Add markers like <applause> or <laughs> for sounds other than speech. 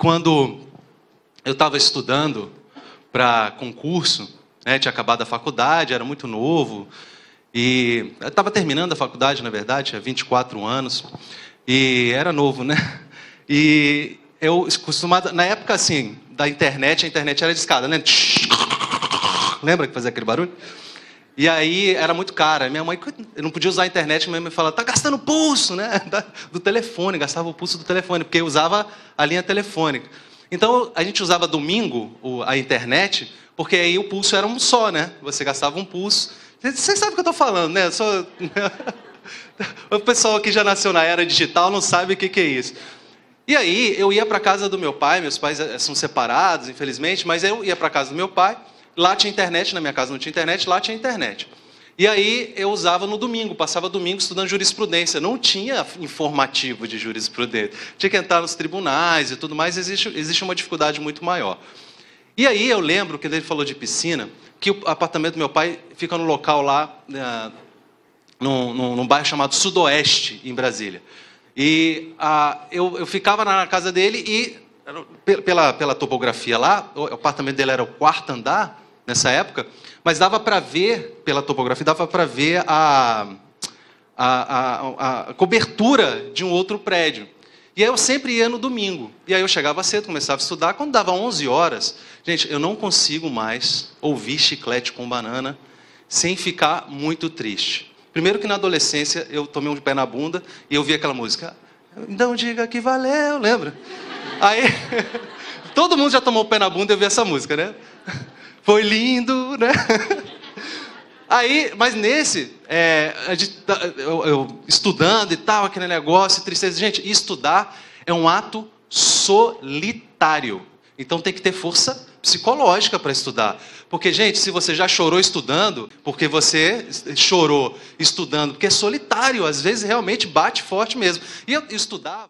Quando eu estava estudando para concurso, né, tinha acabado a faculdade, era muito novo, e estava terminando a faculdade, na verdade, tinha 24 anos, e era novo, né? E eu costumava, na época assim, da internet, a internet era discada, né? Lembra que fazia aquele barulho? E aí era muito cara. Minha mãe eu não podia usar a internet, minha mãe falava, tá gastando pulso, né? <laughs> Do telefone, gastava o pulso do telefone, porque eu usava a linha telefônica. Então a gente usava domingo a internet, porque aí o pulso era um só, né? Você gastava um pulso. Vocês sabem o que eu estou falando, né? Só <laughs> o pessoal que já nasceu na era digital não sabe o que, que é isso. E aí eu ia para casa do meu pai, meus pais eh, são separados, infelizmente, mas eu ia para casa do meu pai. Lá tinha internet, na minha casa não tinha internet, lá tinha internet. E aí eu usava no domingo, passava domingo estudando jurisprudência. Não tinha informativo de jurisprudência. Tinha que entrar nos tribunais e tudo mais, existe, existe uma dificuldade muito maior. E aí eu lembro que ele falou de piscina, que o apartamento do meu pai fica num local lá, uh, num, num, num bairro chamado Sudoeste, em Brasília. E ah, eu, eu, ficava na casa dele e pela, pela topografia lá, o apartamento dele era o quarto andar nessa época, mas dava para ver, pela topografia, dava para ver a, a, a, a, cobertura de um outro prédio. E aí eu sempre ia no domingo. E aí eu chegava cedo, começava a estudar. Quando dava 11 horas, gente, eu não consigo mais ouvir chiclete com banana sem ficar muito triste. Primeiro que na adolescência eu tomei um pé na bunda e eu vi aquela música. Então diga que valeu, lembra? Aí, <laughs> todo mundo já tomou o pé na bunda e ouviu essa música, né? <laughs> Foi lindo, né? <laughs> Aí, mas nesse, é, tá, eu, eu, estudando e tal, aquele negócio, tristeza. Gente, estudar é um ato solitário. Então tem que ter força psicológica para estudar. Porque, gente, se você já chorou estudando, porque você chorou estudando, porque é solitário, às vezes realmente bate forte mesmo. E eu estudava.